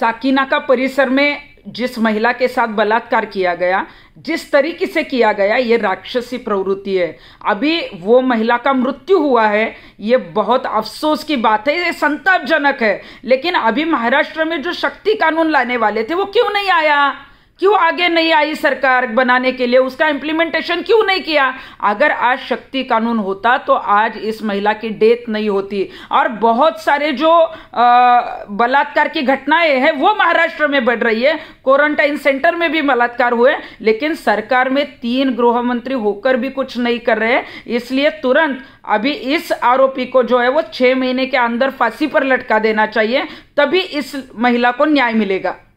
साकिनाका परिसर में जिस महिला के साथ बलात्कार किया गया जिस तरीके से किया गया ये राक्षसी प्रवृत्ति है अभी वो महिला का मृत्यु हुआ है ये बहुत अफसोस की बात है ये संतापजनक है लेकिन अभी महाराष्ट्र में जो शक्ति कानून लाने वाले थे वो क्यों नहीं आया क्यों आगे नहीं आई सरकार बनाने के लिए उसका इम्प्लीमेंटेशन क्यों नहीं किया अगर आज शक्ति कानून होता तो आज इस महिला की डेथ नहीं होती और बहुत सारे जो बलात्कार की घटनाएं हैं वो महाराष्ट्र में बढ़ रही है क्वारंटाइन सेंटर में भी बलात्कार हुए लेकिन सरकार में तीन गृह मंत्री होकर भी कुछ नहीं कर रहे इसलिए तुरंत अभी इस आरोपी को जो है वो छह महीने के अंदर फांसी पर लटका देना चाहिए तभी इस महिला को न्याय मिलेगा